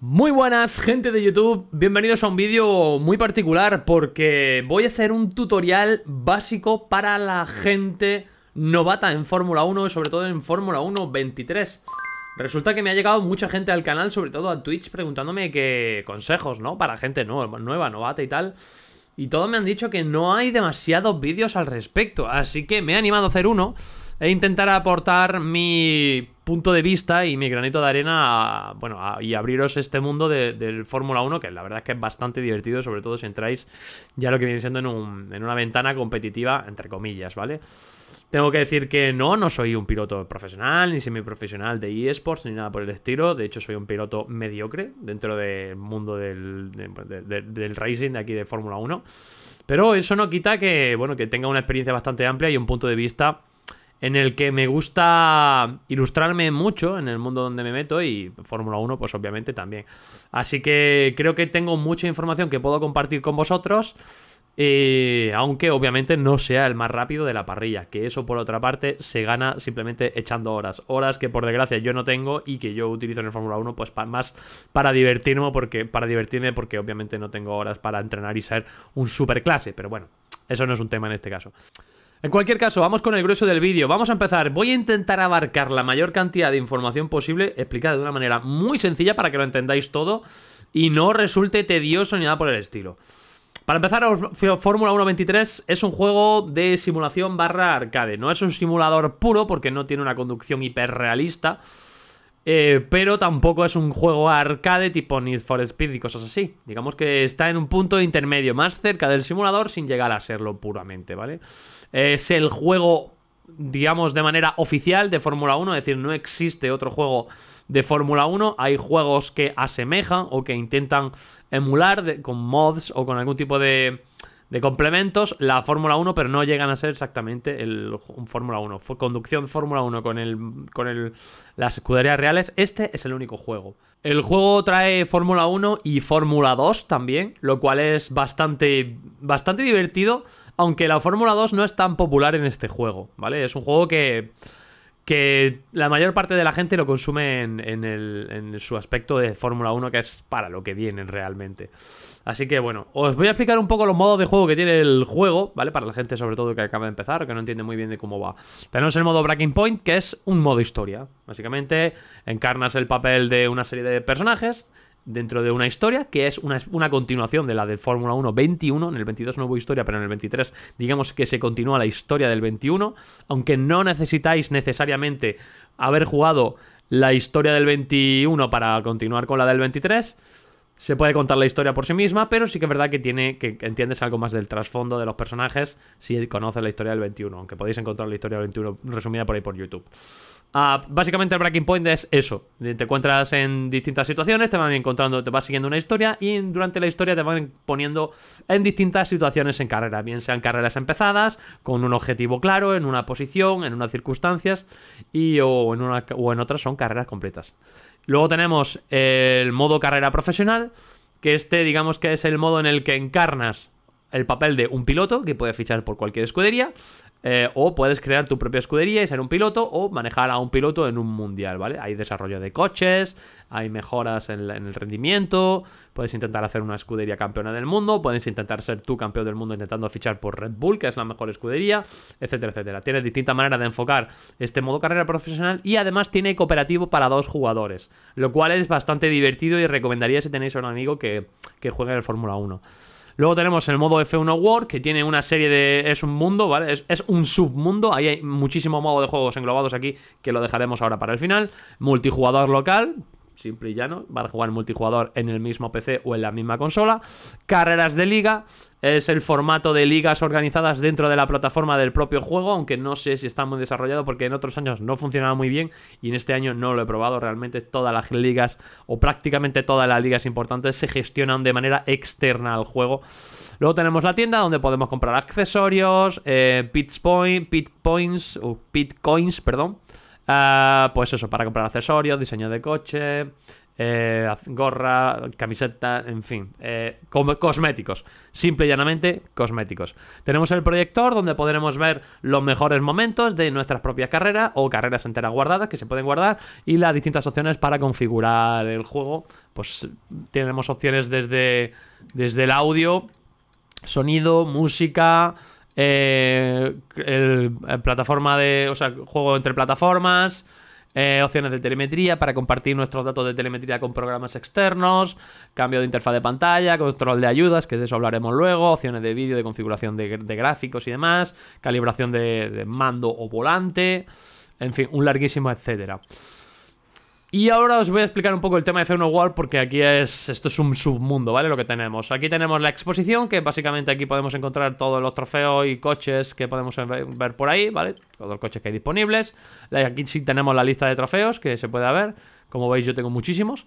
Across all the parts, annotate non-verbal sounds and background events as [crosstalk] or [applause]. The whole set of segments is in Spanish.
Muy buenas gente de YouTube, bienvenidos a un vídeo muy particular porque voy a hacer un tutorial básico para la gente novata en Fórmula 1 sobre todo en Fórmula 1 23. Resulta que me ha llegado mucha gente al canal, sobre todo a Twitch, preguntándome qué consejos, ¿no? Para gente nueva, nueva novata y tal. Y todos me han dicho que no hay demasiados vídeos al respecto, así que me he animado a hacer uno e intentar aportar mi punto de vista y mi granito de arena bueno, y abriros este mundo del Fórmula 1, que la verdad es que es bastante divertido, sobre todo si entráis ya lo que viene siendo en, una ventana competitiva, entre comillas, ¿vale? Tengo que decir que no, no soy un piloto profesional, ni semiprofesional de eSports, ni nada por el estilo. De hecho, soy un piloto mediocre dentro del mundo del, del racing de aquí de Fórmula 1. Pero eso no quita que, bueno, que tenga una experiencia bastante amplia y un punto de vista en el que me gusta ilustrarme mucho en el mundo donde me meto y Fórmula 1 pues obviamente también. Así que creo que tengo mucha información que puedo compartir con vosotros. Eh, aunque obviamente no sea el más rápido de la parrilla, que eso por otra parte se gana simplemente echando horas. Horas que por desgracia yo no tengo y que yo utilizo en el Fórmula 1 pues más para divertirme porque, para divertirme porque obviamente no tengo horas para entrenar y ser un super clase. Pero bueno, eso no es un tema en este caso. En cualquier caso, vamos con el grueso del vídeo. Vamos a empezar. Voy a intentar abarcar la mayor cantidad de información posible, explicada de una manera muy sencilla para que lo entendáis todo y no resulte tedioso ni nada por el estilo. Para empezar, Fórmula 123 es un juego de simulación barra arcade. No es un simulador puro porque no tiene una conducción hiperrealista, eh, pero tampoco es un juego arcade tipo Need for Speed y cosas así. Digamos que está en un punto intermedio, más cerca del simulador sin llegar a serlo puramente, ¿vale? vale es el juego, digamos, de manera oficial de Fórmula 1, es decir, no existe otro juego de Fórmula 1. Hay juegos que asemejan o que intentan emular con mods o con algún tipo de, de complementos la Fórmula 1, pero no llegan a ser exactamente el Fórmula 1. conducción Fórmula 1 con, el, con las escuderías reales. Este es el único juego. El juego trae Fórmula 1 y Fórmula 2 también, lo cual es bastante, bastante divertido. Aunque la Fórmula 2 no es tan popular en este juego, ¿vale? Es un juego que, que la mayor parte de la gente lo consume en, su aspecto de Fórmula 1, que es para lo que vienen realmente. Así que bueno, os voy a explicar un poco los modos de juego que tiene el juego, ¿vale? Para la gente sobre todo que acaba de empezar, o que no entiende muy bien de cómo va. Tenemos el modo Breaking Point, que es un modo historia. Básicamente encarnas el papel de una serie de personajes dentro de una historia que es una, continuación de la de Fórmula 1 21. En el 22 no hubo historia, pero en el 23 digamos que se continúa la historia del 21. Aunque no necesitáis necesariamente haber jugado la historia del 21 para continuar con la del 23 se puede contar la historia por sí misma, pero sí que es verdad que tiene que entiendes algo más del trasfondo de los personajes si conoces la historia del 21, aunque podéis encontrar la historia del 21 resumida por ahí por YouTube. Ah, básicamente el Breaking Point es eso, te encuentras en distintas situaciones, te van encontrando, te vas siguiendo una historia y durante la historia te van poniendo en distintas situaciones en carrera, bien sean carreras empezadas, con un objetivo claro, en una posición, en unas circunstancias y en, o en otras son carreras completas. Luego tenemos el modo carrera profesional, que este digamos que es el modo en el que encarnas el papel de un piloto que puede fichar por cualquier escudería, eh, o puedes crear tu propia escudería y ser un piloto, o manejar a un piloto en un mundial, ¿vale? Hay desarrollo de coches, hay mejoras en, el rendimiento, puedes intentar hacer una escudería campeona del mundo, puedes intentar ser tú campeón del mundo intentando fichar por Red Bull, que es la mejor escudería, etcétera, etcétera. Tienes distintas maneras de enfocar este modo carrera profesional y además tiene cooperativo para dos jugadores, lo cual es bastante divertido y recomendaría si tenéis a un amigo que, que juegue el Fórmula 1. Luego tenemos el modo F1 World, que tiene una serie de... es un mundo, ¿vale? Es, es un submundo, ahí hay muchísimo modo de juegos englobados aquí, que lo dejaremos ahora para el final. Multijugador local, simple y llano, van a jugar multijugador en el mismo PC o en la misma consola. Carreras de liga, es el formato de ligas organizadas dentro de la plataforma del propio juego, aunque no sé si está muy desarrollado porque en otros años no funcionaba muy bien y en este año no lo he probado. Realmente todas las ligas o prácticamente todas las ligas importantes se gestionan de manera externa al juego. Luego tenemos la tienda donde podemos comprar accesorios, eh, pit, point, pit points o pit coins, perdón Ah, pues eso, para comprar accesorios, diseño de coche, eh, gorra, camiseta, en fin, eh, cosméticos, simple y llanamente cosméticos. Tenemos el proyector donde podremos ver los mejores momentos de nuestras propias carreras o carreras enteras guardadas que se pueden guardar y las distintas opciones para configurar el juego. Pues tenemos opciones desde, desde el audio, sonido, música, eh, el, eh, plataforma de, o sea, juego entre plataformas, eh, opciones de telemetría para compartir nuestros datos de telemetría con programas externos, cambio de interfaz de pantalla, control de ayudas, que de eso hablaremos luego, opciones de vídeo, de configuración de, gráficos y demás, calibración de, de, mando o volante, en fin, un larguísimo etcétera. Y ahora os voy a explicar un poco el tema de F1 World porque aquí es, esto es un submundo, ¿vale? Lo que tenemos. Aquí tenemos la exposición, que básicamente aquí podemos encontrar todos los trofeos y coches que podemos ver por ahí, ¿vale? Todos los coches que hay disponibles. Aquí sí tenemos la lista de trofeos que se puede ver. Como veis yo tengo muchísimos.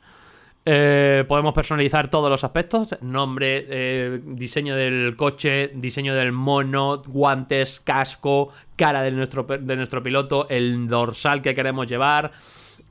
Eh, podemos personalizar todos los aspectos, nombre, eh, diseño del coche, diseño del mono, guantes, casco, cara de nuestro, de nuestro piloto, el dorsal que queremos llevar,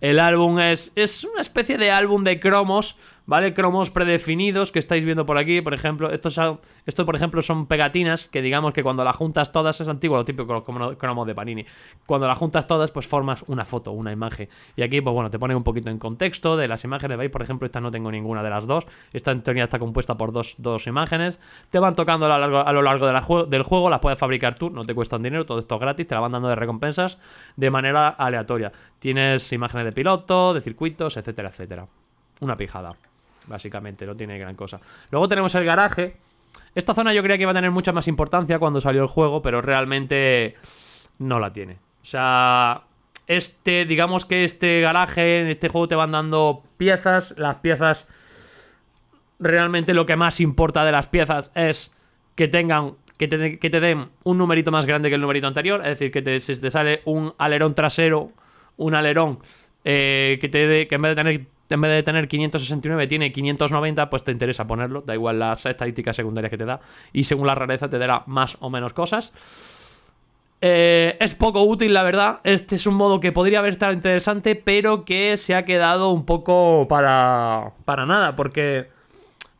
el álbum es, es una especie de álbum de cromos ¿vale? Cromos predefinidos que estáis viendo por aquí, por ejemplo, estos, son, por ejemplo son pegatinas que digamos que cuando las juntas todas, es antiguo lo típico cromos de Panini, cuando las juntas todas pues formas una foto, una imagen. Y aquí pues bueno, te pone un poquito en contexto de las imágenes, veis por ejemplo esta no tengo ninguna de las dos, esta en teoría está compuesta por dos, imágenes, te van tocando a lo largo, del juego, las puedes fabricar tú, no te cuestan dinero, todo esto es gratis, te la van dando de recompensas de manera aleatoria. Tienes imágenes de piloto, de circuitos, etcétera, etcétera. Una pijada. Básicamente, no tiene gran cosa Luego tenemos el garaje Esta zona yo creía que iba a tener mucha más importancia cuando salió el juego Pero realmente no la tiene O sea, este, digamos que este garaje, en este juego te van dando piezas Las piezas, realmente lo que más importa de las piezas es que tengan que te, que te, den un numerito más grande que el numerito anterior, es decir, que te, sale un alerón trasero, un alerón, eh, que te que en vez de tener en vez de tener 569 tiene 590, pues te interesa ponerlo, da igual las estadísticas secundarias que te da, y según la rareza te dará más o menos cosas. Eh, es poco útil, la verdad. Este es un modo que podría haber estado interesante, pero que se ha quedado un poco para, para nada, porque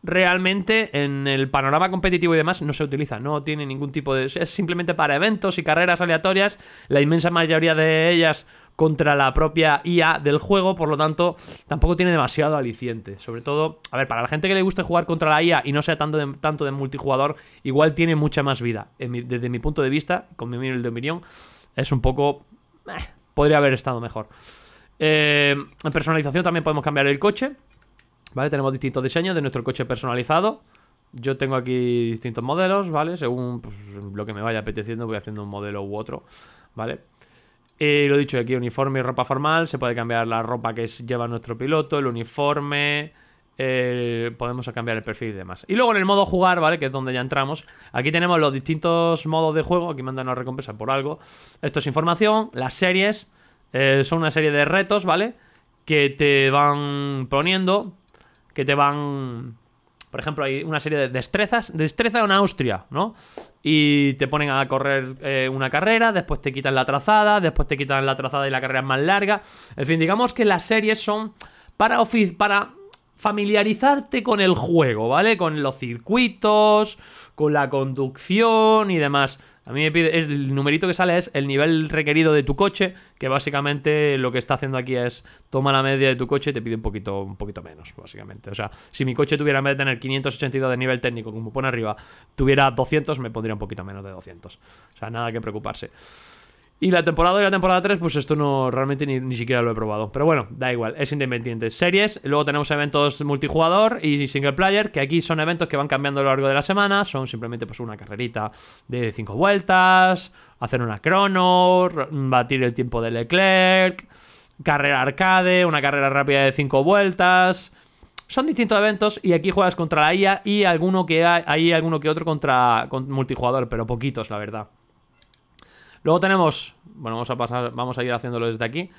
realmente en el panorama competitivo y demás no se utiliza, no tiene ningún tipo de... Es simplemente para eventos y carreras aleatorias, la inmensa mayoría de ellas contra la propia IA e del juego, por lo tanto, tampoco tiene demasiado aliciente. Sobre todo, a ver, para la gente que le guste jugar contra la IA e y no sea tanto de, tanto de multijugador, igual tiene mucha más vida. desde mi punto de vista, con mi nivel de opinión, es un poco... Eh, podría haber estado mejor. Eh, en personalización también podemos cambiar el coche. ¿Vale? Tenemos distintos diseños de nuestro coche personalizado. Yo tengo aquí distintos modelos, ¿vale? Según pues, lo que me vaya apeteciendo voy haciendo un modelo u otro, ¿vale? Eh, lo dicho, aquí uniforme y ropa formal. Se puede cambiar la ropa que lleva nuestro piloto, el uniforme. Eh, podemos cambiar el perfil y demás. Y luego en el modo jugar, ¿vale? Que es donde ya entramos. Aquí tenemos los distintos modos de juego. Aquí mandan una recompensa por algo. Esto es información. Las series eh, son una serie de retos, ¿vale? Que te van poniendo. Que te van por ejemplo, hay una serie de destrezas. Destreza en Austria, ¿no? Y te ponen a correr eh, una carrera, después te quitan la trazada, después te quitan la trazada y la carrera es más larga. En fin, digamos que las series son para, para familiarizarte con el juego, ¿vale? Con los circuitos, con la conducción y demás. A mí me pide, el numerito que sale es el nivel requerido de tu coche, que básicamente lo que está haciendo aquí es toma la media de tu coche y te pide un poquito, un poquito menos, básicamente. O sea, si mi coche tuviera, en vez de tener 582 de nivel técnico, como pone arriba, tuviera 200, me pondría un poquito menos de 200. O sea, nada que preocuparse. Y la temporada 2 y la temporada 3, pues esto no realmente ni, siquiera lo he probado. Pero bueno, da igual, es independiente. Series, luego tenemos eventos multijugador y single player, que aquí son eventos que van cambiando a lo largo de la semana. Son simplemente pues una carrerita de 5 vueltas, hacer una crono, batir el tiempo de Leclerc, carrera arcade, una carrera rápida de 5 vueltas. Son distintos eventos y aquí juegas contra la IA y alguno que hay, alguno que otro contra multijugador, pero poquitos, la verdad. Luego tenemos, bueno, vamos a pasar, vamos a ir haciéndolo desde aquí.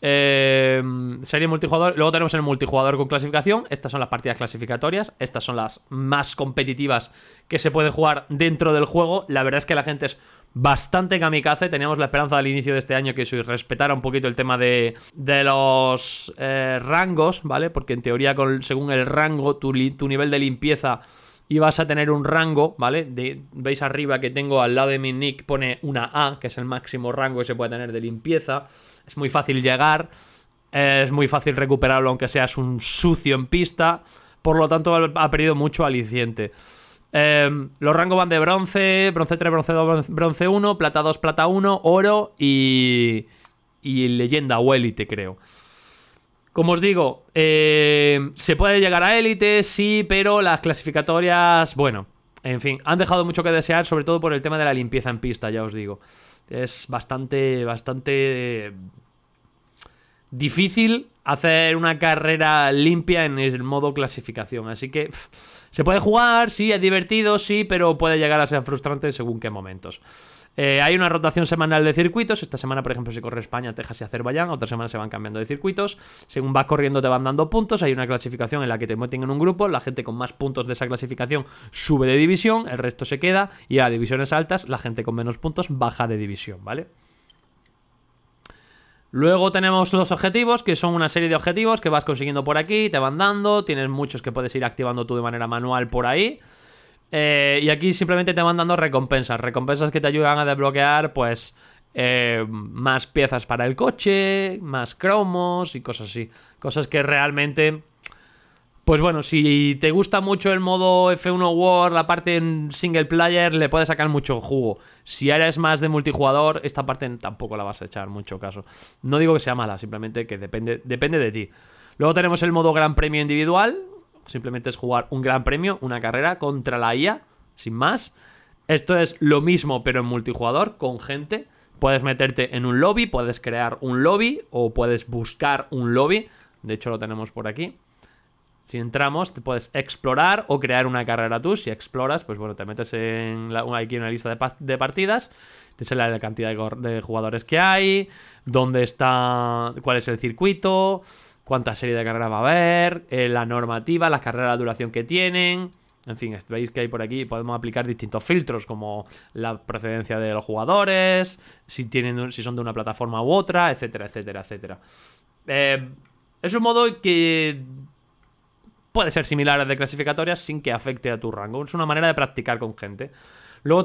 Eh, serie multijugador. Luego tenemos el multijugador con clasificación. Estas son las partidas clasificatorias. Estas son las más competitivas que se puede jugar dentro del juego. La verdad es que la gente es bastante kamikaze. Teníamos la esperanza al inicio de este año que se respetara un poquito el tema de, de los eh, rangos, ¿vale? Porque en teoría, según el rango, tu nivel de limpieza y vas a tener un rango, ¿vale? De, veis arriba que tengo al lado de mi nick pone una A, que es el máximo rango que se puede tener de limpieza. Es muy fácil llegar, eh, es muy fácil recuperarlo aunque seas un sucio en pista, por lo tanto ha perdido mucho aliciente. Eh, los rangos van de bronce, bronce 3, bronce 2, bronce 1, plata 2, plata 1, oro y, y leyenda o te creo. Como os digo, eh, se puede llegar a élite, sí, pero las clasificatorias, bueno, en fin, han dejado mucho que desear, sobre todo por el tema de la limpieza en pista, ya os digo. Es bastante, bastante eh, difícil hacer una carrera limpia en el modo clasificación. Así que se puede jugar, sí, es divertido, sí, pero puede llegar a ser frustrante según qué momentos. Eh, hay una rotación semanal de circuitos. Esta semana, por ejemplo, se corre España, Texas y Azerbaiyán. Otra semana se van cambiando de circuitos. Según vas corriendo, te van dando puntos. Hay una clasificación en la que te meten en un grupo. La gente con más puntos de esa clasificación sube de división, el resto se queda. Y a divisiones altas, la gente con menos puntos baja de división, ¿vale? Luego tenemos los objetivos, que son una serie de objetivos que vas consiguiendo por aquí, te van dando, tienes muchos que puedes ir activando tú de manera manual por ahí. Eh, y aquí simplemente te van dando recompensas, recompensas que te ayudan a desbloquear, pues, eh, más piezas para el coche, más cromos y cosas así. Cosas que realmente... Pues bueno, si te gusta mucho el modo F1 World la parte en single player, le puedes sacar mucho jugo. Si eres más de multijugador, esta parte tampoco la vas a echar mucho caso. No digo que sea mala, simplemente que depende, depende de ti. Luego tenemos el modo Gran Premio Individual, Simplemente es jugar un gran premio, una carrera contra la IA, sin más. Esto es lo mismo, pero en multijugador, con gente. Puedes meterte en un lobby, puedes crear un lobby o puedes buscar un lobby. De hecho, lo tenemos por aquí. Si entramos, te puedes explorar o crear una carrera tú. Si exploras, pues bueno, te metes en aquí en una lista de, partidas. Te sale la cantidad de, de, jugadores que hay, dónde está, cuál es el circuito, Cuánta serie de carreras va a haber, eh, la normativa, las carreras, la duración que tienen. En fin, veis que hay por aquí, podemos aplicar distintos filtros como la procedencia de los jugadores, si, tienen, si son de una plataforma u otra, etcétera, etcétera, etcétera. Eh, es un modo que puede ser similar al de clasificatorias sin que afecte a tu rango. Es una manera de practicar con gente. Luego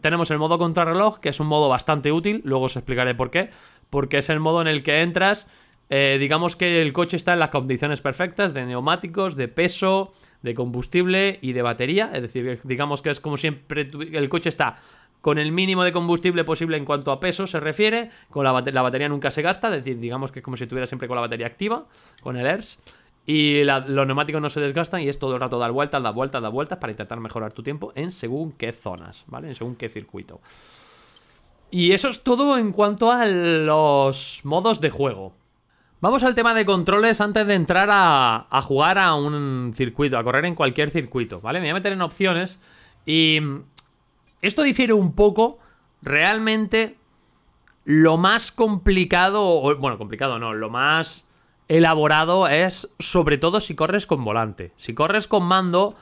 tenemos el modo contrarreloj, que es un modo bastante útil, luego os explicaré por qué, porque es el modo en el que entras eh, digamos que el coche está en las condiciones perfectas de neumáticos, de peso, de combustible y de batería. Es decir, digamos que es como siempre el coche está con el mínimo de combustible posible en cuanto a peso se refiere, con la, batería nunca se gasta, es decir, digamos que es como si estuviera siempre con la batería activa, con el ERS. Y los neumáticos no se desgastan y es todo el rato dar vueltas, dar vueltas, dar vueltas para intentar mejorar tu tiempo en según qué zonas, ¿vale? En según qué circuito. Y eso es todo en cuanto a los modos de juego. Vamos al tema de controles antes de entrar a, jugar a un circuito, a correr en cualquier circuito, ¿vale? Me voy a meter en opciones y esto difiere un poco realmente lo más complicado, o, bueno, complicado no, lo más elaborado es sobre todo si corres con volante. Si corres con mando,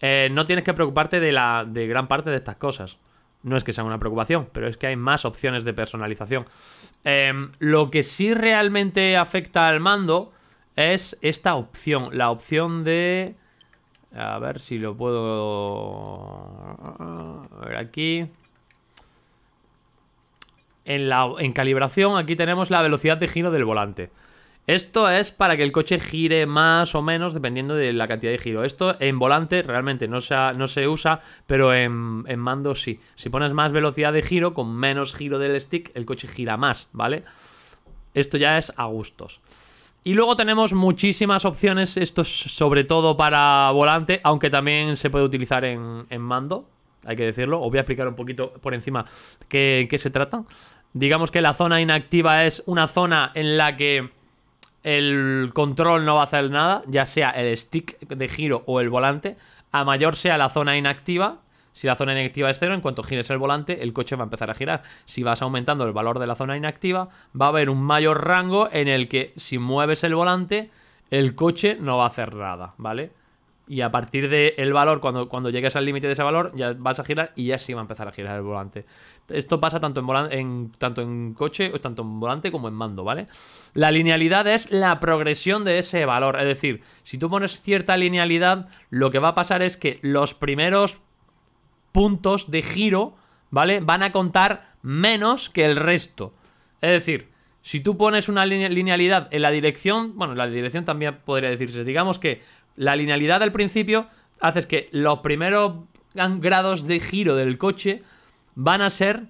eh, no tienes que preocuparte de, la, de gran parte de estas cosas. No es que sea una preocupación, pero es que hay más opciones de personalización. Em, lo que sí realmente afecta al mando es esta opción, la opción de... A ver si lo puedo... A ver aquí... En, la, en calibración aquí tenemos la velocidad de giro del volante. Esto es para que el coche gire más o menos dependiendo de la cantidad de giro. Esto en volante realmente no se, no se usa, pero en, mando sí. Si pones más velocidad de giro, con menos giro del stick, el coche gira más, ¿vale? Esto ya es a gustos. Y luego tenemos muchísimas opciones, esto es sobre todo para volante, aunque también se puede utilizar en, mando, hay que decirlo. Os voy a explicar un poquito por encima qué, qué se trata. Digamos que la zona inactiva es una zona en la que el control no va a hacer nada, ya sea el stick de giro o el volante. A mayor sea la zona inactiva, si la zona inactiva es cero, en cuanto gires el volante, el coche va a empezar a girar. Si vas aumentando el valor de la zona inactiva, va a haber un mayor rango en el que si mueves el volante, el coche no va a hacer nada, ¿vale? Y a partir del valor, cuando, cuando llegues al límite de ese valor, ya vas a girar y ya sí va a empezar a girar el volante. Esto pasa tanto en, tanto en coche, tanto en volante como en mando, ¿vale? La linealidad es la progresión de ese valor. Es decir, si tú pones cierta linealidad, lo que va a pasar es que los primeros puntos de giro, ¿vale? Van a contar menos que el resto. Es decir, si tú pones una linealidad en la dirección, bueno, la dirección también podría decirse, digamos que la linealidad al principio haces que los primeros grados de giro del coche van a ser...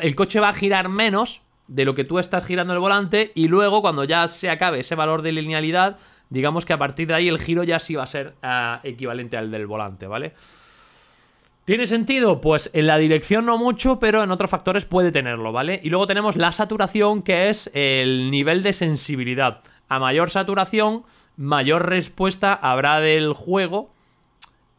el coche va a girar menos de lo que tú estás girando el volante y luego cuando ya se acabe ese valor de linealidad, digamos que a partir de ahí el giro ya sí va a ser ah, equivalente al del volante, ¿vale? ¿Tiene sentido? Pues en la dirección no mucho, pero en otros factores puede tenerlo, ¿vale? Y luego tenemos la saturación, que es el nivel de sensibilidad. A mayor saturación, mayor respuesta habrá del juego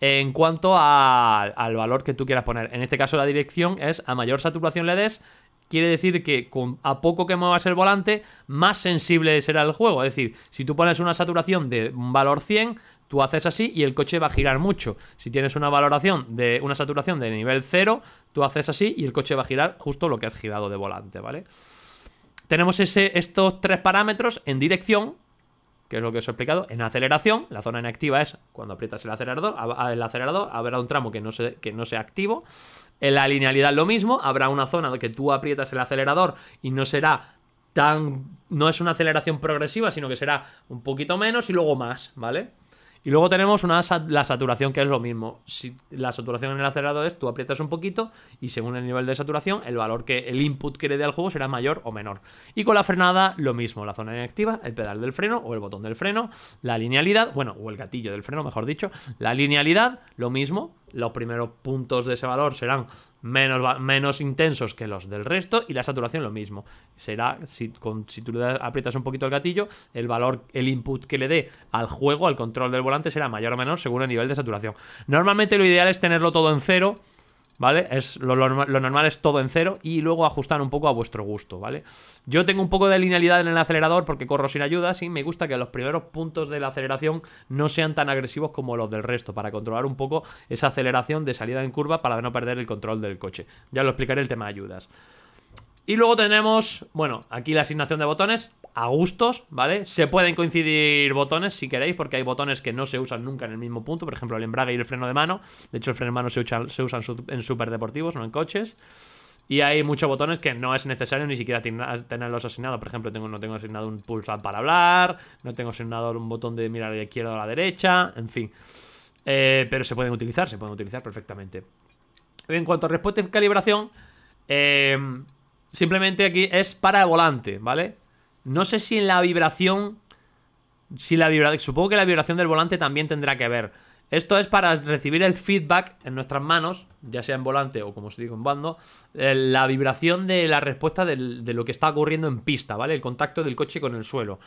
en cuanto al valor que tú quieras poner. En este caso la dirección es a mayor saturación le des, quiere decir que a poco que muevas el volante, más sensible será el juego. Es decir, si tú pones una saturación de un valor 100, tú haces así y el coche va a girar mucho. Si tienes una valoración de una saturación de nivel 0, tú haces así y el coche va a girar justo lo que has girado de volante, ¿vale? Tenemos ese, estos tres parámetros en dirección, que es lo que os he explicado, en aceleración, la zona inactiva es cuando aprietas el acelerador, ah, el acelerador habrá un tramo que no, que no sea activo, en la linealidad lo mismo, habrá una zona que tú aprietas el acelerador y no será tan, no es una aceleración progresiva, sino que será un poquito menos y luego más, ¿vale? Y luego tenemos una, la saturación, que es lo mismo. Si la saturación en el acelerador es tú aprietas un poquito y según el nivel de saturación, el valor que el input que le dé al juego será mayor o menor. Y con la frenada, lo mismo. La zona inactiva, el pedal del freno o el botón del freno, la linealidad, bueno, o el gatillo del freno, mejor dicho. La linealidad, lo mismo los primeros puntos de ese valor serán menos, menos intensos que los del resto y la saturación lo mismo. Será, si, con, si tú le aprietas un poquito el gatillo, el valor, el input que le dé al juego, al control del volante, será mayor o menor según el nivel de saturación. Normalmente lo ideal es tenerlo todo en cero ¿vale? Es lo, normal es todo en cero y luego ajustar un poco a vuestro gusto, ¿vale? Yo tengo un poco de linealidad en el acelerador porque corro sin ayudas y me gusta que los primeros puntos de la aceleración no sean tan agresivos como los del resto, para controlar un poco esa aceleración de salida en curva para no perder el control del coche. Ya lo explicaré el tema de ayudas. Y luego tenemos, bueno, aquí la asignación de botones a gustos, ¿vale? Se pueden coincidir botones si queréis, porque hay botones que no se usan nunca en el mismo punto, por ejemplo el embrague y el freno de mano. De hecho el freno de mano se usa, se en superdeportivos, no en coches. Y hay muchos botones que no es necesario ni siquiera tenerlos asignados. Por ejemplo, no tengo asignado un pulsar para hablar, no tengo asignado un botón de mirar a la izquierda o a la derecha, en fin. Eh, pero se pueden utilizar, se pueden utilizar perfectamente. En cuanto a respuesta y calibración, eh, Simplemente aquí es para el volante, ¿vale? No sé si en la vibración... Si la vibración... Supongo que la vibración del volante también tendrá que ver. Esto es para recibir el feedback en nuestras manos, ya sea en volante o como se digo en bando, eh, la vibración de la respuesta de lo que está ocurriendo en pista, ¿vale? El contacto del coche con el suelo.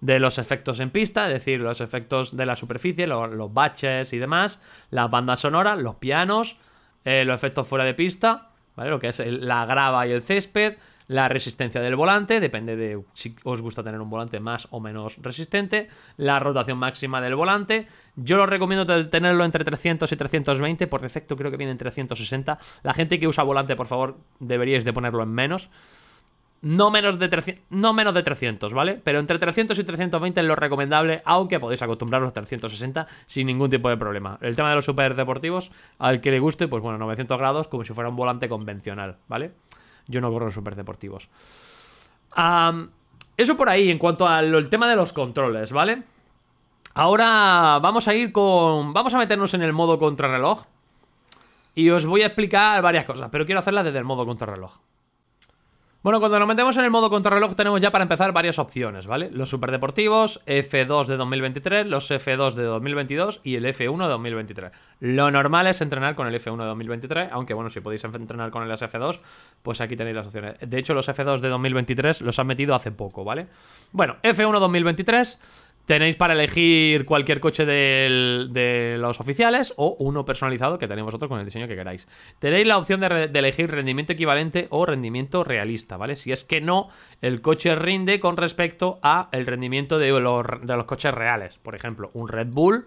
De los efectos en pista, es decir, los efectos de la superficie, los baches y demás, las bandas sonoras, los pianos, eh, los efectos fuera de pista lo que es la grava y el césped, la resistencia del volante, depende de si os gusta tener un volante más o menos resistente, la rotación máxima del volante, yo lo recomiendo tenerlo entre 300 y 320, por defecto creo que viene en 360, la gente que usa volante por favor deberíais de ponerlo en menos, no menos de 300, no menos de ¿vale? Pero entre 300 y 320 es lo recomendable, aunque podéis acostumbraros a 360 sin ningún tipo de problema. El tema de los superdeportivos, al que le guste, pues bueno, 900 grados como si fuera un volante convencional, ¿vale? Yo no corro en superdeportivos. eso por ahí en cuanto al tema de los controles, ¿vale? Ahora vamos a ir con... Vamos a meternos en el modo contrarreloj. Y os voy a explicar varias cosas, pero quiero hacerlas desde el modo contrarreloj, bueno, cuando nos metemos en el modo contrarreloj tenemos ya para empezar varias opciones, ¿vale? Los superdeportivos, F2 de 2023, los F2 de 2022 y el F1 de 2023. Lo normal es entrenar con el F1 de 2023, aunque bueno, si podéis entrenar con el F2, pues aquí tenéis las opciones. De hecho, los F2 de 2023 los han metido hace poco, ¿vale? Bueno, F1 2023... Tenéis para elegir cualquier coche de los oficiales o uno personalizado que tenéis vosotros con el diseño que queráis. Tenéis la opción de, elegir rendimiento equivalente o rendimiento realista, ¿vale? Si es que no, el coche rinde con respecto a el rendimiento de los, coches reales. Por ejemplo, un Red Bull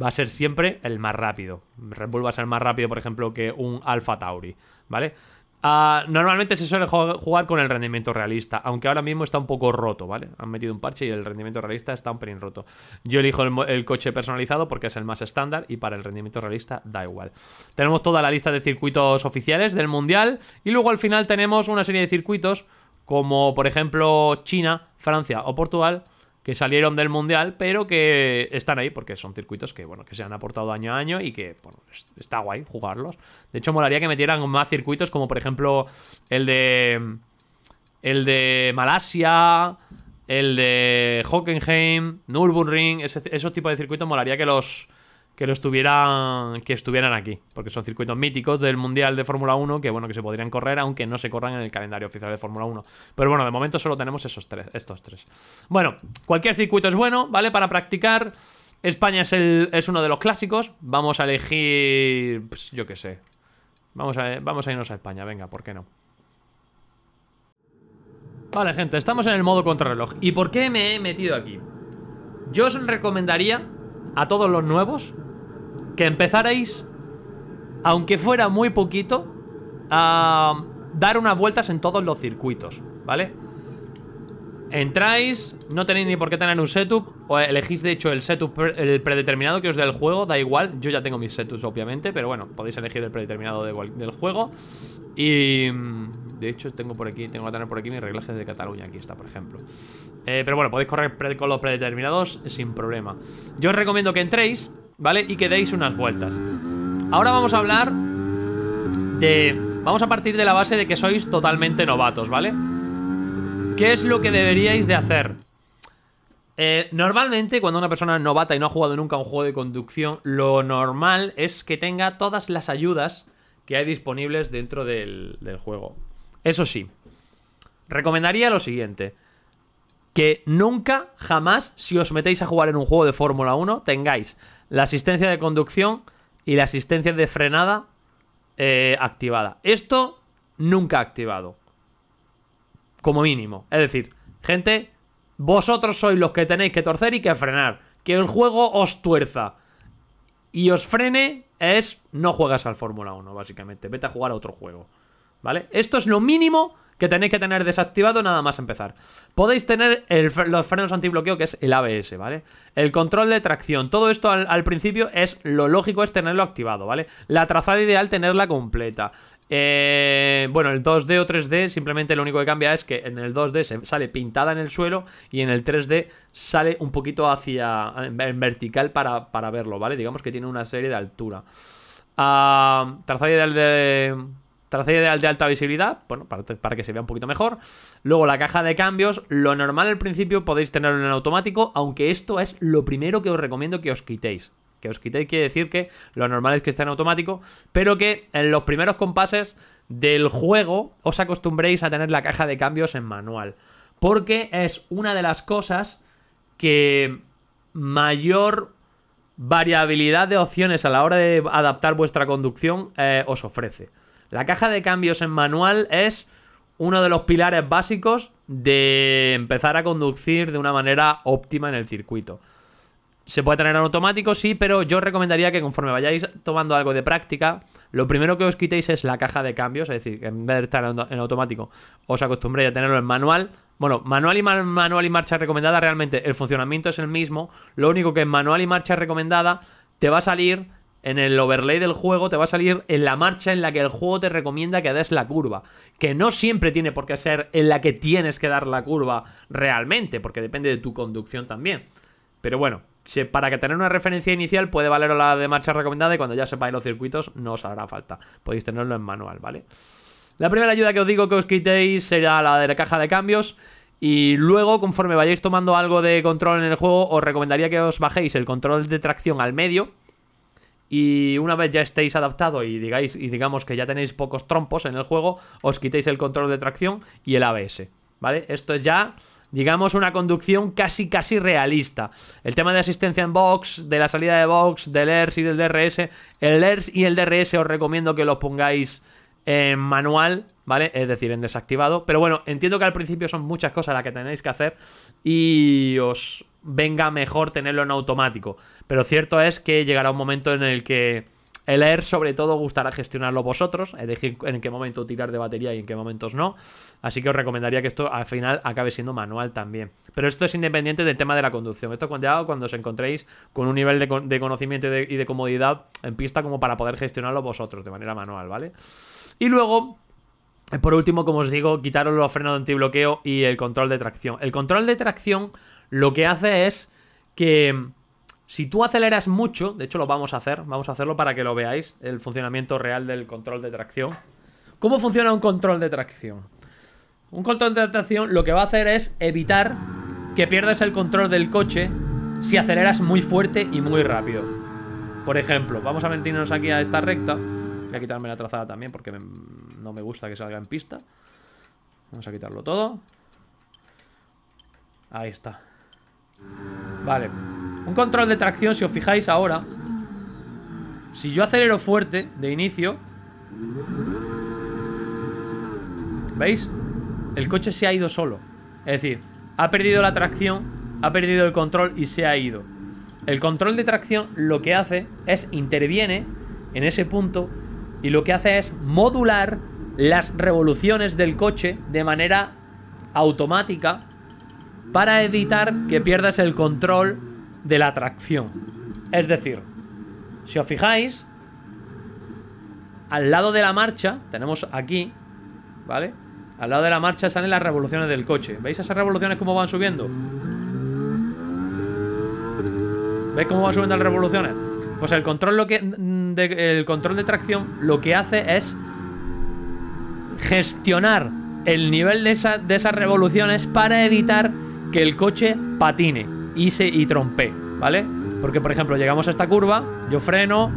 va a ser siempre el más rápido. Red Bull va a ser más rápido, por ejemplo, que un Alfa Tauri, ¿vale? vale Ah, normalmente se suele jugar con el rendimiento realista, aunque ahora mismo está un poco roto, ¿vale? Han metido un parche y el rendimiento realista está un pelín roto. Yo elijo el coche personalizado porque es el más estándar y para el rendimiento realista da igual. Tenemos toda la lista de circuitos oficiales del Mundial y luego al final tenemos una serie de circuitos como por ejemplo China, Francia o Portugal que salieron del mundial, pero que están ahí porque son circuitos que, bueno, que se han aportado año a año y que, bueno, está guay jugarlos. De hecho, molaría que metieran más circuitos como, por ejemplo, el de... El de Malasia, el de Hockenheim, Nürburgring, ese, esos tipos de circuitos molaría que los que lo estuvieran que estuvieran aquí, porque son circuitos míticos del Mundial de Fórmula 1 que bueno, que se podrían correr aunque no se corran en el calendario oficial de Fórmula 1. Pero bueno, de momento solo tenemos esos tres, estos tres. Bueno, cualquier circuito es bueno, ¿vale? Para practicar. España es uno de los clásicos. Vamos a elegir, pues, yo qué sé. Vamos a vamos a irnos a España, venga, ¿por qué no? Vale, gente, estamos en el modo contrarreloj. ¿Y por qué me he metido aquí? Yo os recomendaría a todos los nuevos que empezaréis, aunque fuera muy poquito, a dar unas vueltas en todos los circuitos, ¿vale? Entráis, no tenéis ni por qué tener un setup, o elegís de hecho el setup el predeterminado que os dé el juego, da igual, yo ya tengo mis setups obviamente, pero bueno, podéis elegir el predeterminado del juego. Y de hecho tengo por aquí, tengo que tener por aquí mis reglajes de Cataluña, aquí está por ejemplo. Eh, pero bueno, podéis correr con los predeterminados sin problema. Yo os recomiendo que entréis, ¿vale? Y que deis unas vueltas. Ahora vamos a hablar de... Vamos a partir de la base de que sois totalmente novatos, ¿vale? ¿Qué es lo que deberíais de hacer? Eh, normalmente cuando una persona es novata y no ha jugado nunca un juego de conducción, lo normal es que tenga todas las ayudas que hay disponibles dentro del, del juego. Eso sí, recomendaría lo siguiente. Que nunca, jamás, si os metéis a jugar en un juego de Fórmula 1, tengáis la asistencia de conducción y la asistencia de frenada eh, activada. Esto nunca activado. Como mínimo. Es decir, gente, vosotros sois los que tenéis que torcer y que frenar. Que el juego os tuerza y os frene es no juegas al Fórmula 1, básicamente. Vete a jugar a otro juego. ¿Vale? Esto es lo mínimo que tenéis que tener desactivado nada más empezar. Podéis tener los frenos antibloqueo, que es el ABS, ¿vale? El control de tracción. Todo esto al, principio es lo lógico, es tenerlo activado, ¿vale? La trazada ideal, tenerla completa. Eh, bueno, el 2D o 3D, simplemente lo único que cambia es que en el 2D se sale pintada en el suelo y en el 3D sale un poquito hacia. en vertical para, verlo, ¿vale? Digamos que tiene una serie de altura. Ah, trazada ideal de Trasera ideal de alta visibilidad, bueno, para, que se vea un poquito mejor. Luego la caja de cambios, lo normal al principio podéis tenerlo en automático, aunque esto es lo primero que os recomiendo que os quitéis. Que os quitéis quiere decir que lo normal es que esté en automático, pero que en los primeros compases del juego os acostumbréis a tener la caja de cambios en manual. Porque es una de las cosas que mayor variabilidad de opciones a la hora de adaptar vuestra conducción eh, os ofrece. La caja de cambios en manual es uno de los pilares básicos de empezar a conducir de una manera óptima en el circuito. Se puede tener en automático, sí, pero yo recomendaría que conforme vayáis tomando algo de práctica, lo primero que os quitéis es la caja de cambios, es decir, en vez de estar en automático, os acostumbréis a tenerlo en manual. Bueno, manual y, manual y marcha recomendada, realmente el funcionamiento es el mismo, lo único que en manual y marcha recomendada te va a salir en el overlay del juego te va a salir en la marcha en la que el juego te recomienda que des la curva. Que no siempre tiene por qué ser en la que tienes que dar la curva realmente, porque depende de tu conducción también. Pero bueno, para que tener una referencia inicial puede valer la de marcha recomendada y cuando ya sepáis los circuitos no os hará falta. Podéis tenerlo en manual, ¿vale? La primera ayuda que os digo que os quitéis será la de la caja de cambios. Y luego, conforme vayáis tomando algo de control en el juego, os recomendaría que os bajéis el control de tracción al medio y una vez ya estéis adaptado y digáis y digamos que ya tenéis pocos trompos en el juego, os quitéis el control de tracción y el ABS, ¿vale? Esto es ya digamos una conducción casi casi realista. El tema de asistencia en box, de la salida de box, del ERS y del DRS, el ERS y el DRS os recomiendo que los pongáis en manual, ¿vale? Es decir, en desactivado. Pero bueno, entiendo que al principio son muchas cosas las que tenéis que hacer y os, venga mejor tenerlo en automático. Pero cierto es que llegará un momento en el que el Air e sobre todo gustará gestionarlo vosotros, elegir en qué momento tirar de batería y en qué momentos no. Así que os recomendaría que esto al final acabe siendo manual también. Pero esto es independiente del tema de la conducción. Esto cuando, cuando os encontréis con un nivel de, conocimiento y de, comodidad en pista como para poder gestionarlo vosotros de manera manual, ¿vale? Y luego, eh, por último, como os digo, quitaros los frenos de antibloqueo y el control de tracción. El control de tracción lo que hace es que mm, si tú aceleras mucho, de hecho lo vamos a hacer, vamos a hacerlo para que lo veáis, el funcionamiento real del control de tracción. ¿Cómo funciona un control de tracción? Un control de tracción lo que va a hacer es evitar que pierdas el control del coche si aceleras muy fuerte y muy rápido. Por ejemplo, vamos a meternos aquí a esta recta. Voy a quitarme la trazada también porque no me gusta que salga en pista. Vamos a quitarlo todo. Ahí está. Vale. Un control de tracción, si os fijáis ahora. Si yo acelero fuerte de inicio... ¿Veis? El coche se ha ido solo. Es decir, ha perdido la tracción, ha perdido el control y se ha ido. El control de tracción lo que hace es interviene en ese punto y lo que hace es modular las revoluciones del coche de manera automática para evitar que pierdas el control de la tracción. Es decir, si os fijáis, al lado de la marcha, tenemos aquí, ¿vale? Al lado de la marcha salen las revoluciones del coche. ¿Veis esas revoluciones cómo van subiendo? ¿Veis cómo van subiendo las revoluciones? Pues el control, lo que, mm, de, el control de tracción lo que hace es gestionar el nivel de esas revoluciones para evitar que el coche patine y y trompe, ¿vale? Porque, por ejemplo, llegamos a esta curva, yo freno.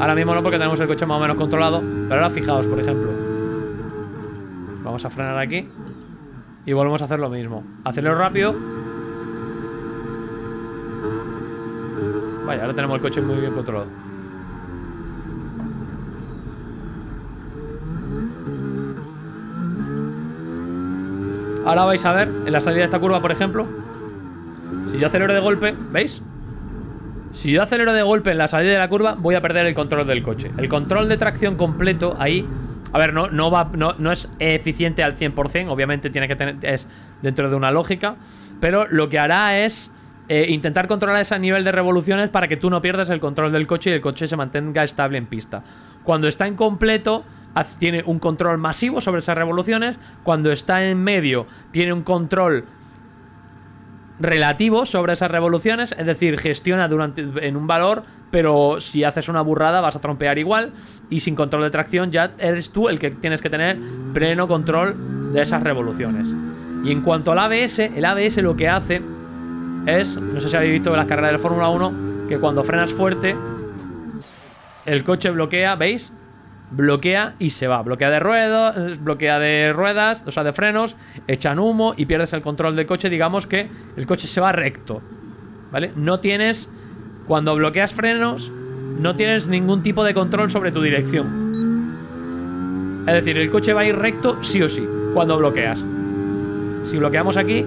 Ahora mismo no, porque tenemos el coche más o menos controlado. Pero ahora fijaos, por ejemplo. Vamos a frenar aquí. Y volvemos a hacer lo mismo. Acelero rápido. Vaya, ahora tenemos el coche muy bien controlado. Ahora vais a ver, en la salida de esta curva, por ejemplo Si yo acelero de golpe, ¿veis? Si yo acelero de golpe en la salida de la curva Voy a perder el control del coche El control de tracción completo, ahí a ver, no, no, va, no, es eficiente al 100%, obviamente tiene que tener, es dentro de una lógica, pero lo que hará es eh, intentar controlar ese nivel de revoluciones para que tú no pierdas el control del coche y el coche se mantenga estable en pista. Cuando está en completo, tiene un control masivo sobre esas revoluciones, cuando está en medio tiene un control relativo sobre esas revoluciones, es decir, gestiona durante, en un valor, pero si haces una burrada vas a trompear igual y sin control de tracción ya eres tú el que tienes que tener pleno control de esas revoluciones. Y en cuanto al ABS, el ABS lo que hace es, no sé si habéis visto en las carreras de Fórmula 1, que cuando frenas fuerte, el coche bloquea, ¿veis? bloquea y se va. Bloquea de ruedas, eh, bloquea de ruedas, o sea, de frenos, echan humo y pierdes el control del coche. Digamos que el coche se va recto, ¿vale? No tienes, cuando bloqueas frenos, no tienes ningún tipo de control sobre tu dirección. Es decir, el coche va a ir recto sí o sí, cuando bloqueas. Si bloqueamos aquí,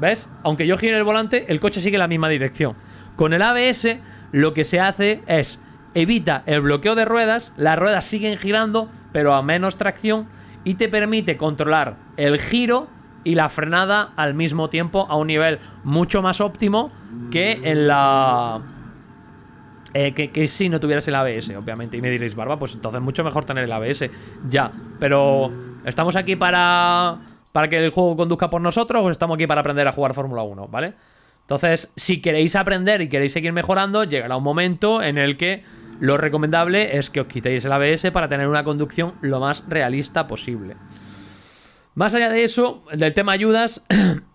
¿ves? Aunque yo gire el volante, el coche sigue la misma dirección. Con el ABS, lo que se hace es evita el bloqueo de ruedas, las ruedas siguen girando, pero a menos tracción, y te permite controlar el giro y la frenada al mismo tiempo a un nivel mucho más óptimo que en la... Eh, que, si no tuvieras el ABS, obviamente. Y me diréis, Barba, pues entonces mucho mejor tener el ABS. Ya, pero estamos aquí para... Para que el juego conduzca por nosotros o estamos aquí para aprender a jugar Fórmula 1, ¿vale? Entonces, si queréis aprender y queréis seguir mejorando, llegará un momento en el que lo recomendable es que os quitéis el ABS para tener una conducción lo más realista posible. Más allá de eso, del tema ayudas, [clears throat]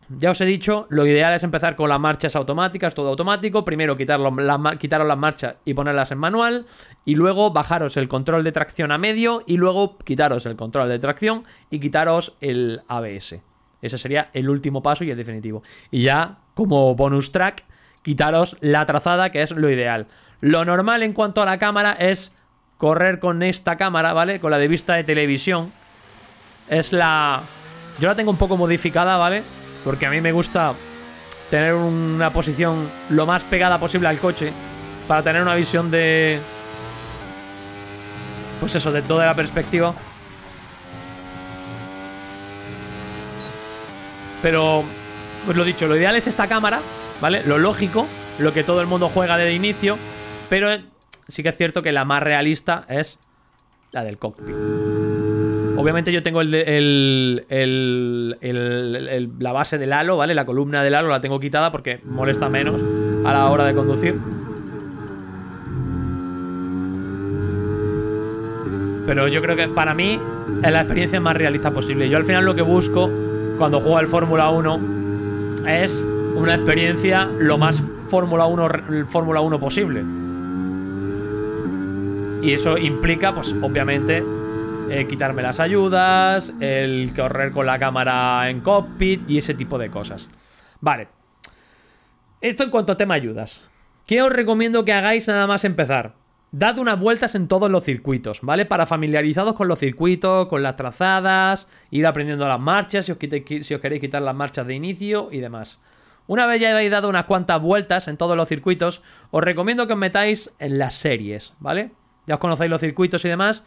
ya os he dicho, lo ideal es empezar con las marchas automáticas, todo automático. Primero quitaros las, marchas y ponerlas en manual. Y luego bajaros el control de tracción a medio. Y luego quitaros el control de tracción y quitaros el ABS. Ese sería el último paso y el definitivo. Y ya, como bonus track, quitaros la trazada, que es lo ideal. Lo normal en cuanto a la cámara es correr con esta cámara, ¿vale? Con la de vista de televisión. Es la... Yo la tengo un poco modificada, ¿vale? Porque a mí me gusta tener una posición lo más pegada posible al coche para tener una visión de... Pues eso, de toda la perspectiva. Pero, pues lo dicho, lo ideal es esta cámara, ¿vale? Lo lógico, lo que todo el mundo juega desde inicio, pero eh, sí que es cierto que la más realista es la del cockpit. Obviamente yo tengo la base del halo, ¿vale? La columna del halo la tengo quitada porque molesta menos a la hora de conducir. Pero yo creo que para mí es la experiencia más realista posible. Yo al final lo que busco cuando juego al Fórmula 1 es una experiencia lo más Fórmula 1, Fórmula 1 posible. Y eso implica, pues obviamente, eh, quitarme las ayudas, el correr con la cámara en cockpit y ese tipo de cosas. Vale. Esto en cuanto a tema ayudas. ¿Qué os recomiendo que hagáis nada más empezar? Dad unas vueltas en todos los circuitos, ¿vale? Para familiarizados con los circuitos, con las trazadas, ir aprendiendo las marchas, si os, si os queréis quitar las marchas de inicio y demás. Una vez ya hayáis dado unas cuantas vueltas en todos los circuitos, os recomiendo que os metáis en las series, ¿vale? ya os conocéis los circuitos y demás,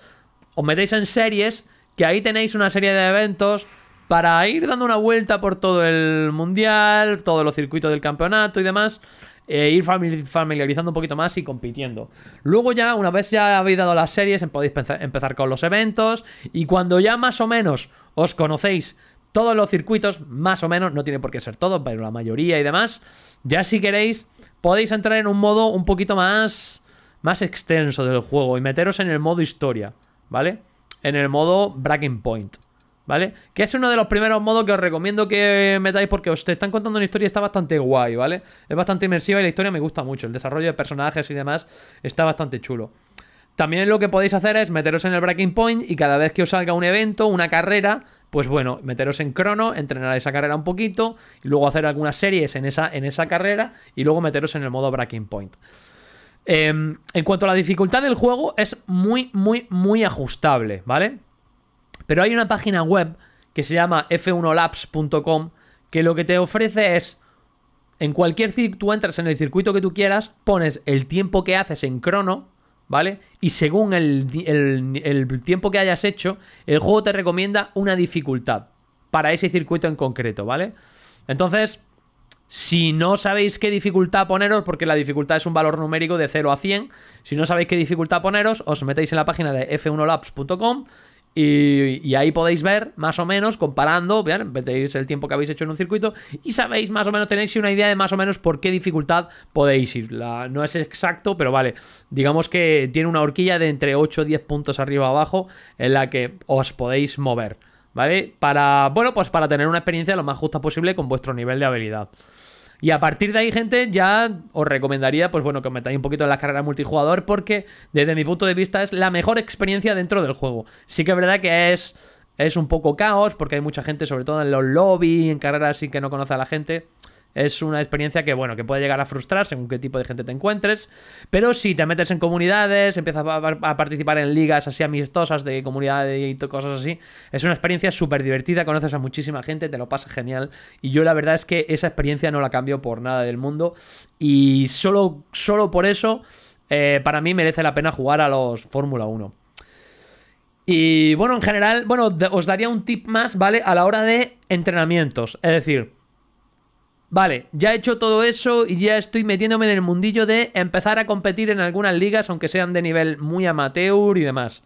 os metéis en series, que ahí tenéis una serie de eventos para ir dando una vuelta por todo el mundial, todos los circuitos del campeonato y demás, e ir familiarizando un poquito más y compitiendo. Luego ya, una vez ya habéis dado las series, em-, podéis empezar con los eventos y cuando ya más o menos os conocéis todos los circuitos, más o menos, no tiene por qué ser todos, pero la mayoría y demás, ya si queréis podéis entrar en un modo un poquito más más extenso del juego y meteros en el modo historia, ¿vale? En el modo Breaking Point, ¿vale? Que es uno de los primeros modos que os recomiendo que metáis porque os están contando una historia y está bastante guay, ¿vale? Es bastante inmersiva y la historia me gusta mucho. El desarrollo de personajes y demás está bastante chulo. También lo que podéis hacer es meteros en el Breaking Point y cada vez que os salga un evento, una carrera, pues bueno, meteros en crono, entrenar esa carrera un poquito, y luego hacer algunas series en esa, en esa carrera y luego meteros en el modo Breaking Point. Em, en cuanto a la dificultad del juego, es muy, muy, muy ajustable, ¿vale? Pero hay una página web que se llama f1labs.com que lo que te ofrece es, en cualquier circuito, tú entras en el circuito que tú quieras, pones el tiempo que haces en crono, ¿vale? Y según el tiempo que hayas hecho, el juego te recomienda una dificultad para ese circuito en concreto, ¿vale? Entonces, si no sabéis qué dificultad poneros, porque la dificultad es un valor numérico de 0 a 100, si no sabéis qué dificultad poneros, os metéis en la página de f1labs.com y, ahí podéis ver más o menos, comparando, ¿bien? metéis el tiempo que habéis hecho en un circuito y sabéis más o menos, tenéis una idea de más o menos por qué dificultad podéis ir. no es exacto, pero vale, digamos que tiene una horquilla de entre 8 o 10 puntos arriba abajo en la que os podéis mover. ¿Vale? Para, bueno, pues para tener una experiencia lo más justa posible con vuestro nivel de habilidad. Y a partir de ahí, gente, ya os recomendaría, pues bueno, que os metáis un poquito en las carreras multijugador porque desde mi punto de vista es la mejor experiencia dentro del juego. Sí que es verdad que es, es un poco caos porque hay mucha gente, sobre todo en los lobbies, en carreras sin que no conoce a la gente. Es una experiencia que, bueno, que puede llegar a frustrar según qué tipo de gente te encuentres. Pero si te metes en comunidades, empiezas a, participar en ligas así amistosas de comunidad y cosas así, es una experiencia súper divertida, conoces a muchísima gente, te lo pasas genial. Y yo la verdad es que esa experiencia no la cambio por nada del mundo. Y solo, solo por eso, eh, para mí merece la pena jugar a los Fórmula 1. Y bueno, en general, bueno, os daría un tip más, ¿vale? A la hora de entrenamientos. Es decir, Vale, ya he hecho todo eso y ya estoy metiéndome en el mundillo de empezar a competir en algunas ligas, aunque sean de nivel muy amateur y demás.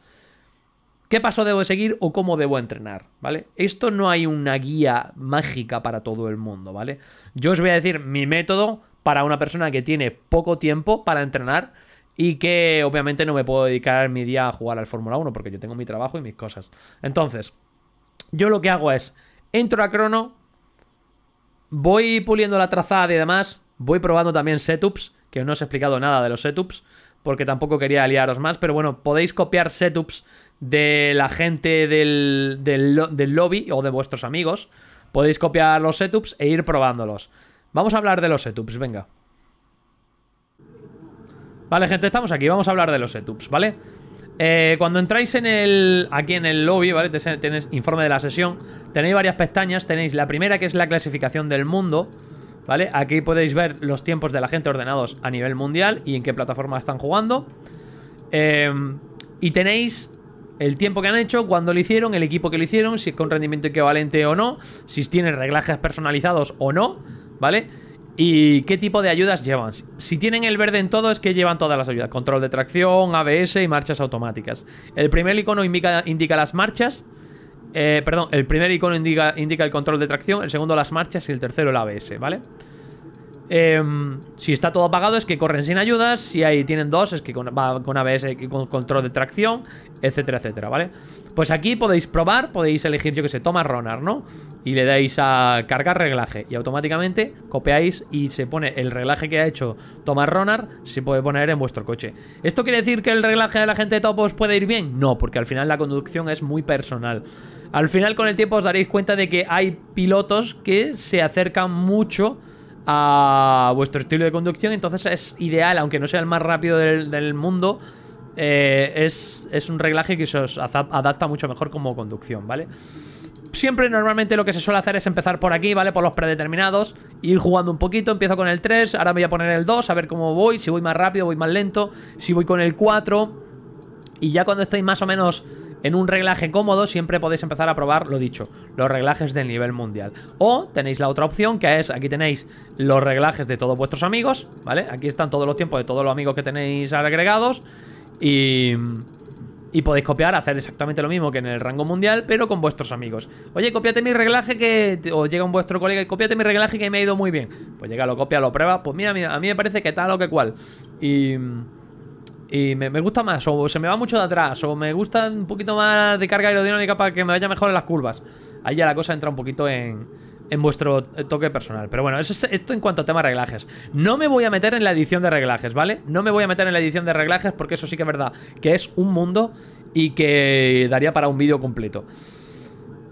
¿Qué paso debo seguir o cómo debo entrenar? ¿Vale? Esto no hay una guía mágica para todo el mundo, ¿vale? Yo os voy a decir mi método para una persona que tiene poco tiempo para entrenar y que obviamente no me puedo dedicar mi día a jugar al Fórmula 1 porque yo tengo mi trabajo y mis cosas. Entonces, yo lo que hago es, entro a crono, Voy puliendo la trazada y demás. Voy probando también setups, que no os he explicado nada de los setups, porque tampoco quería liaros más. Pero bueno, podéis copiar setups de la gente del, del, lobby o de vuestros amigos. Podéis copiar los setups e ir probándolos. Vamos a hablar de los setups, venga. Vale, gente, estamos aquí. Vamos a hablar de los setups, ¿vale? vale eh, cuando entráis en el, aquí en el lobby, ¿vale? Tenéis informe de la sesión. Tenéis varias pestañas. Tenéis la primera que es la clasificación del mundo. ¿Vale? Aquí podéis ver los tiempos de la gente ordenados a nivel mundial y en qué plataforma están jugando. Em, y tenéis el tiempo que han hecho, cuándo lo hicieron, el equipo que lo hicieron, si es con rendimiento equivalente o no, si tienen reglajes personalizados o no, ¿vale? ¿Y qué tipo de ayudas llevan? Si tienen el verde en todo es que llevan todas las ayudas. Control de tracción, ABS y marchas automáticas. El primer icono indica, las marchas. Eh, perdón, el primer icono indica, el control de tracción, el segundo las marchas y el tercero el ABS, ¿vale? vale Em, si está todo apagado es que corren sin ayudas. Si ahí tienen dos es que con, va con ABS eh, con control de tracción, etcétera, etcétera, ¿vale? Pues aquí podéis probar, podéis elegir, yo que sé, toma Ronar, ¿no? Y le dais a cargar reglaje y automáticamente copiáis y se pone el reglaje que ha hecho Tomás Ronard se puede poner en vuestro coche. ¿Esto quiere decir que el reglaje de la gente de topos puede ir bien? No, porque al final la conducción es muy personal. Al final con el tiempo os daréis cuenta de que hay pilotos que se acercan mucho a vuestro estilo de conducción. Entonces es ideal, aunque no sea el más rápido del, mundo, eh, es, un reglaje que se os adapta mucho mejor como conducción, ¿vale? Siempre normalmente lo que se suele hacer es empezar por aquí, ¿vale? Por los predeterminados, ir jugando un poquito, empiezo con el 3, ahora voy a poner el 2, a ver cómo voy, si voy más rápido, voy más lento, si voy con el 4, y ya cuando estáis más o menos en un reglaje cómodo siempre podéis empezar a probar, lo dicho, los reglajes del nivel mundial. O tenéis la otra opción que es, aquí tenéis los reglajes de todos vuestros amigos, ¿vale? Aquí están todos los tiempos de todos los amigos que tenéis agregados y... Y podéis copiar, hacer exactamente lo mismo que en el rango mundial, pero con vuestros amigos. Oye, copiate mi reglaje que... O llega un vuestro colega y copiate mi reglaje que me ha ido muy bien. Pues llega, lo copia, lo prueba. Pues mira, mira a mí me parece que tal o que cual. Y... Y me, gusta más, o se me va mucho de atrás, o me gusta un poquito más de carga aerodinámica para que me vaya mejor en las curvas. Ahí ya la cosa entra un poquito en, en vuestro eh, toque personal. Pero bueno, eso es, esto en cuanto a tema reglajes. No me voy a meter en la edición de reglajes, ¿vale? No me voy a meter en la edición de reglajes porque eso sí que es verdad, que es un mundo y que daría para un vídeo completo.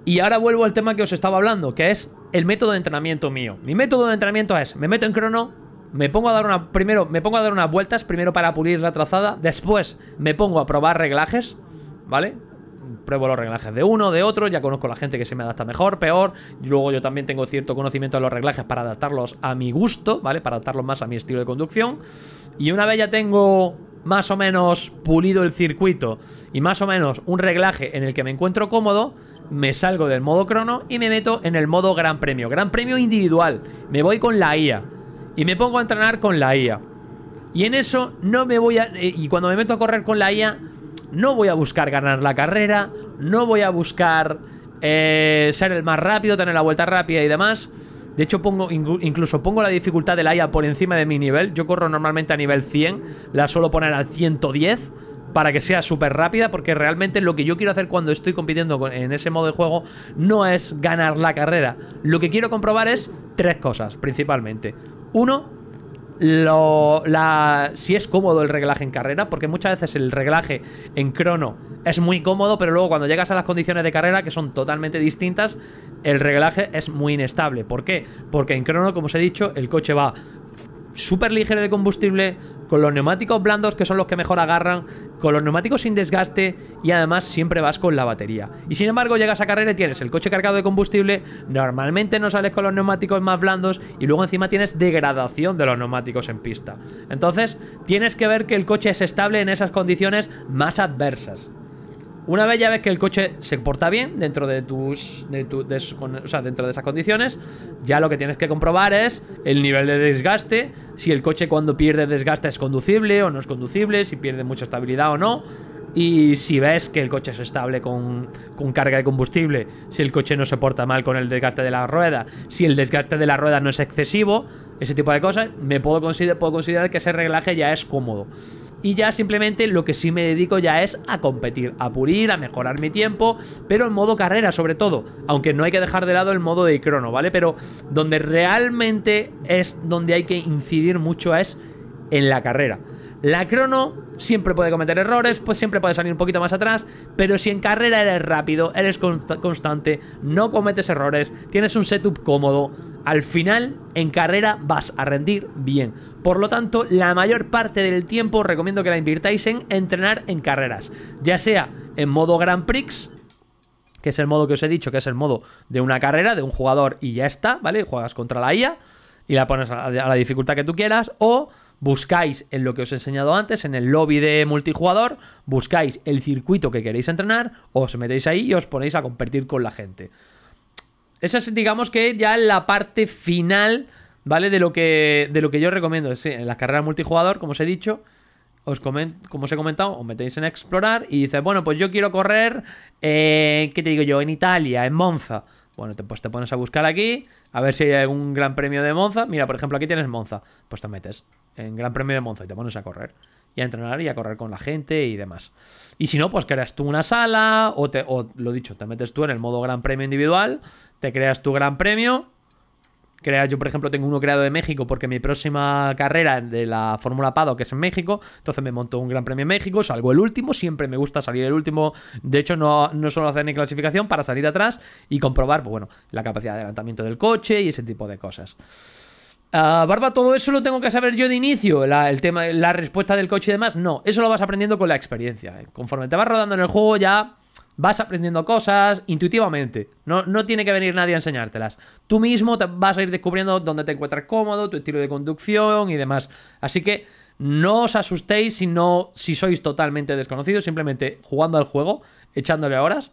Y ahora vuelvo al tema que os estaba hablando, que es el método de entrenamiento mío. Mi método de entrenamiento es, me meto en crono, me pongo a dar una primero me pongo a dar unas vueltas primero para pulir la trazada después me pongo a probar reglajes vale pruebo los reglajes de uno de otro ya conozco la gente que se me adapta mejor peor luego yo también tengo cierto conocimiento de los reglajes para adaptarlos a mi gusto vale para adaptarlos más a mi estilo de conducción y una vez ya tengo más o menos pulido el circuito y más o menos un reglaje en el que me encuentro cómodo, me salgo del modo crono y me meto en el modo gran premio. Gran premio individual. Me voy con la IA y me pongo a entrenar con la IA. Y en eso no me voy a... Eh, y cuando me meto a correr con la IA, no voy a buscar ganar la carrera, no voy a buscar eh, ser el más rápido, tener la vuelta rápida y demás. De hecho, pongo incluso pongo la dificultad de la IA por encima de mi nivel. Yo corro normalmente a nivel 100, la suelo poner al 110 para que sea súper rápida, porque realmente lo que yo quiero hacer cuando estoy compitiendo en ese modo de juego no es ganar la carrera. Lo que quiero comprobar es tres cosas, principalmente. Uno, la, si es cómodo el reglaje en carrera, porque muchas veces el reglaje en crono es muy cómodo, pero luego cuando llegas a las condiciones de carrera, que son totalmente distintas, el reglaje es muy inestable. ¿Por qué? Porque en crono, como os he dicho, el coche va súper ligero de combustible, con los neumáticos blandos que son los que mejor agarran, con los neumáticos sin desgaste y además siempre vas con la batería. Y sin embargo llegas a carrera y tienes el coche cargado de combustible, normalmente no sales con los neumáticos más blandos y luego encima tienes degradación de los neumáticos en pista. Entonces tienes que ver que el coche es estable en esas condiciones más adversas. Una vez ya ves que el coche se porta bien dentro de tus. dentro de esas condiciones, ya lo que tienes que comprobar es el nivel de desgaste. Si el coche cuando pierde desgaste es conducible o no es conducible, si pierde mucha estabilidad o no. Y si ves que el coche es estable con, carga de combustible, si el coche no se porta mal con el desgaste de la rueda, si el desgaste de la rueda no es excesivo, ese tipo de cosas, me puedo, puedo considerar que ese reglaje ya es cómodo y ya simplemente lo que sí me dedico ya es a competir, a pulir, a mejorar mi tiempo, pero en modo carrera sobre todo, aunque no hay que dejar de lado el modo de crono, ¿vale? Pero donde realmente es donde hay que incidir mucho es en la carrera. La crono siempre puede cometer errores, pues siempre puede salir un poquito más atrás, pero si en carrera eres rápido, eres constante, no cometes errores, tienes un setup cómodo, al final, en carrera vas a rendir bien. Por lo tanto, la mayor parte del tiempo recomiendo que la invirtáis en entrenar en carreras. Ya sea en modo Grand Prix, que es el modo que os he dicho, que es el modo de una carrera, de un jugador y ya está, ¿vale? Juegas contra la IA y la pones a la dificultad que tú quieras. O buscáis en lo que os he enseñado antes, en el lobby de multijugador, buscáis el circuito que queréis entrenar, os metéis ahí y os ponéis a competir con la gente. Esa es, digamos que ya la parte final, ¿vale? De lo que, de lo que yo recomiendo. Sí, en las carreras multijugador, como os he dicho, os como os he comentado, os metéis en explorar y dices, bueno, pues yo quiero correr, eh, ¿qué te digo yo? En Italia, en Monza. Bueno, pues te pones a buscar aquí, a ver si hay algún gran premio de Monza. Mira, por ejemplo, aquí tienes Monza. Pues te metes en gran premio de Monza y te pones a correr. Y a entrenar y a correr con la gente y demás. Y si no, pues creas tú una sala o, te, o lo dicho, te metes tú en el modo gran premio individual, te creas tu gran premio yo, por ejemplo, tengo uno creado de México porque mi próxima carrera de la Fórmula Pado, que es en México, entonces me monto un Gran Premio en México, salgo el último, siempre me gusta salir el último. De hecho, no, no suelo hacer ni clasificación para salir atrás y comprobar, pues bueno, la capacidad de adelantamiento del coche y ese tipo de cosas. Ah, Barba, todo eso lo tengo que saber yo de inicio, la, el tema, la respuesta del coche y demás. No, eso lo vas aprendiendo con la experiencia. Conforme te vas rodando en el juego ya vas aprendiendo cosas intuitivamente. No, no tiene que venir nadie a enseñártelas. Tú mismo vas a ir descubriendo dónde te encuentras cómodo, tu estilo de conducción y demás. Así que no os asustéis si, no, si sois totalmente desconocidos, simplemente jugando al juego, echándole horas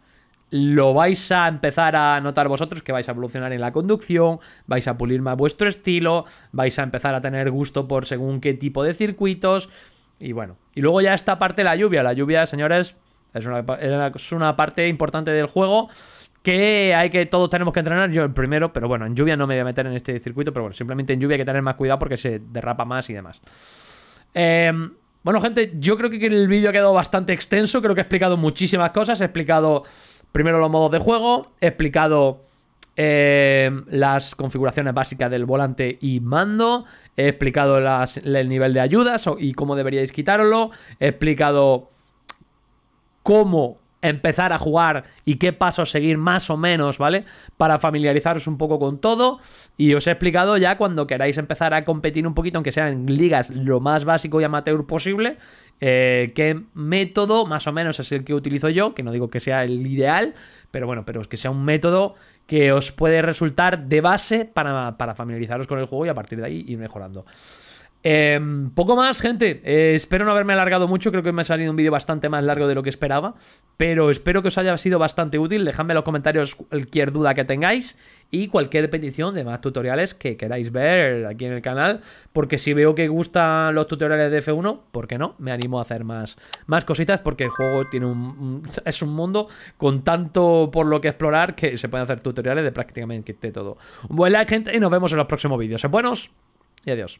lo vais a empezar a notar vosotros que vais a evolucionar en la conducción, vais a pulir más vuestro estilo, vais a empezar a tener gusto por según qué tipo de circuitos y bueno, y luego ya esta parte la lluvia, la lluvia, señores, es una, parte importante del juego que hay que todos tenemos que entrenar, yo el primero, pero bueno, en lluvia no me voy a meter en este circuito, pero bueno, simplemente en lluvia hay que tener más cuidado porque se derrapa más y demás. Em, bueno, gente, yo creo que el vídeo ha quedado bastante extenso, creo que he explicado muchísimas cosas, he explicado primero los modos de juego, he explicado em, las configuraciones básicas del volante y mando, he explicado el nivel de ayudas y cómo deberíais quitarlo, he explicado cómo empezar a jugar y qué pasos seguir más o menos, ¿vale? Para familiarizaros un poco con todo y os he explicado ya cuando queráis empezar a competir un poquito, aunque en ligas lo más básico y amateur posible, eh, qué método más o menos es el que utilizo yo, que no digo que sea el ideal, pero bueno, pero es que sea un método que os puede resultar de base para, para familiarizaros con el juego y a partir de ahí ir mejorando. Em, poco más, gente. Eh, espero no haberme alargado mucho. Creo que me ha salido un vídeo bastante más largo de lo que esperaba. Pero espero que os haya sido bastante útil. Dejadme en los comentarios cualquier duda que tengáis y cualquier petición de más tutoriales que queráis ver aquí en el canal. Porque si veo que gustan los tutoriales de F1, ¿por qué no? Me animo a hacer más, más cositas porque el juego tiene un, es un mundo con tanto por lo que explorar que se pueden hacer tutoriales de prácticamente todo. Un buen like, gente, y nos vemos en los próximos vídeos. buenos y adiós.